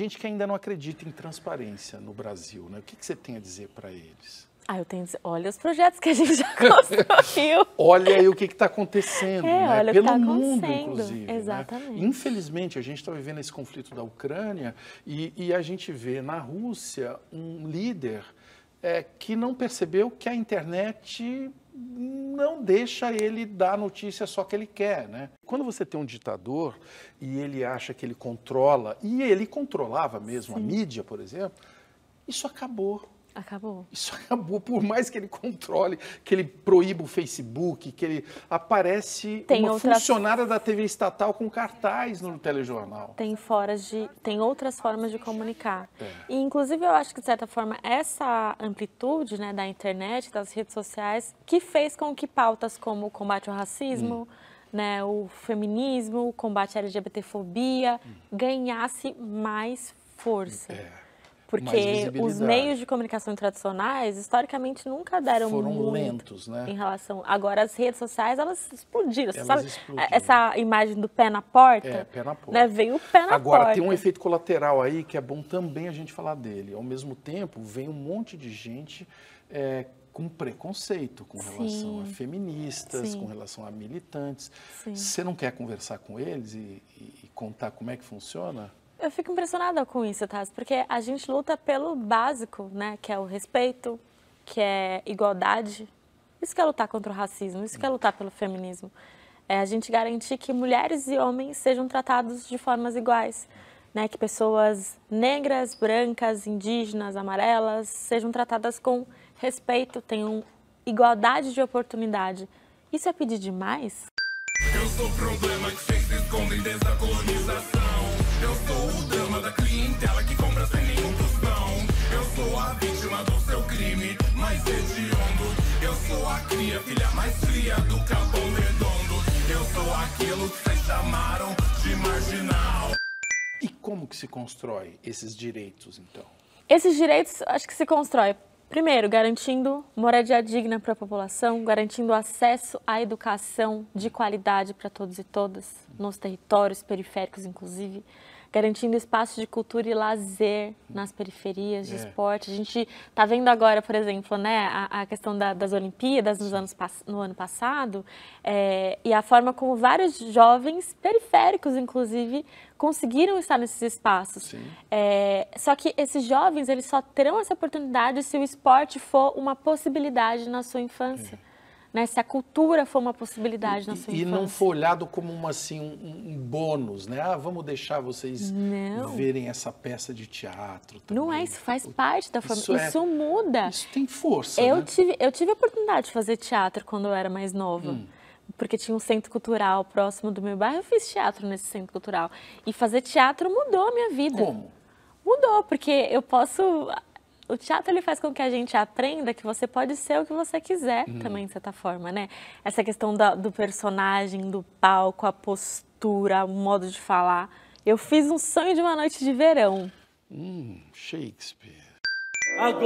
gente que ainda não acredita em transparência no Brasil, né? O que, que você tem a dizer para eles? Ah, eu tenho. Olha os projetos que a gente já construiu. olha aí o que está acontecendo, é, né? olha Pelo o que tá mundo, acontecendo. inclusive. Né? Exatamente. Né? Infelizmente, a gente está vivendo esse conflito da Ucrânia e, e a gente vê na Rússia um líder é, que não percebeu que a internet não deixa ele dar a notícia só que ele quer, né? Quando você tem um ditador e ele acha que ele controla, e ele controlava mesmo Sim. a mídia, por exemplo, isso acabou. Acabou. Isso acabou. Por mais que ele controle, que ele proíba o Facebook, que ele aparece tem uma outras... funcionária da TV estatal com cartaz no telejornal. Tem fora de, tem outras formas de comunicar. É. E inclusive eu acho que de certa forma essa amplitude, né, da internet, das redes sociais, que fez com que pautas como o combate ao racismo hum. Né, o feminismo, o combate à LGBTfobia hum. ganhasse mais força. É. Porque os meios de comunicação tradicionais, historicamente, nunca deram Foram muito lentos, né? Em relação. Agora, as redes sociais, elas explodiram. Elas sabe? Explodiram. Essa imagem do pé na porta. É, pé na porta. Né? Veio o pé na Agora, porta. Agora, tem um efeito colateral aí que é bom também a gente falar dele. Ao mesmo tempo, vem um monte de gente. É, com preconceito com relação Sim. a feministas, Sim. com relação a militantes. Sim. Você não quer conversar com eles e, e contar como é que funciona? eu fico impressionada com isso, Taz, porque a gente luta pelo básico, né? Que é o respeito, que é igualdade. Isso que é lutar contra o racismo, isso que é lutar pelo feminismo. É a gente garantir que mulheres e homens sejam tratados de formas iguais, né? Que pessoas negras, brancas, indígenas, amarelas sejam tratadas com respeito, tenham igualdade de oportunidade. Isso é pedir demais? Eu sou o problema que vocês escondem dessa colonização. Eu sou o dama da clientela que compra sem nenhum tostão. Eu sou a vítima do seu crime mais hediondo. Eu sou a cria, filha mais fria do Capão Redondo. Eu sou aquilo que vocês chamaram de marginal. E como que se constrói esses direitos, então? Esses direitos, acho que se constrói Primeiro, garantindo moradia digna para a população, garantindo acesso à educação de qualidade para todos e todas, nos territórios periféricos, inclusive, garantindo espaços de cultura e lazer nas periferias, de é. esporte. A gente está vendo agora, por exemplo, né, a, a questão da, das Olimpíadas nos anos, no ano passado é, e a forma como vários jovens periféricos, inclusive, conseguiram estar nesses espaços. É, só que esses jovens eles só terão essa oportunidade se o esporte for uma possibilidade na sua infância. É né? Se a cultura for uma possibilidade e, na sua e infância. E não foi olhado como uma, assim, um, um bônus, né? Ah, vamos deixar vocês não. verem essa peça de teatro. Também. Não é, isso faz parte da família. Isso, é, isso muda. Isso tem força. Eu, né? tive, eu tive a oportunidade de fazer teatro quando eu era mais nova. Hum porque tinha um centro cultural próximo do meu bairro, eu fiz teatro nesse centro cultural. E fazer teatro mudou a minha vida. Como? Mudou, porque eu posso o teatro ele faz com que a gente aprenda que você pode ser o que você quiser uhum. também, de certa forma, né? Essa questão da, do personagem, do palco, a postura, o modo de falar. Eu fiz um sonho de uma noite de verão. Hum, Shakespeare. Agora...